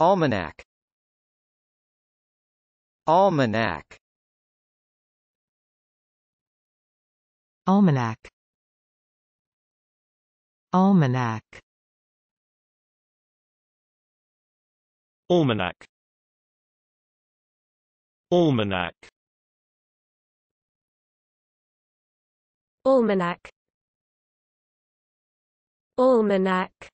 Almanac Almanac Almanac Almanac Almanac Almanac Almanac Almanac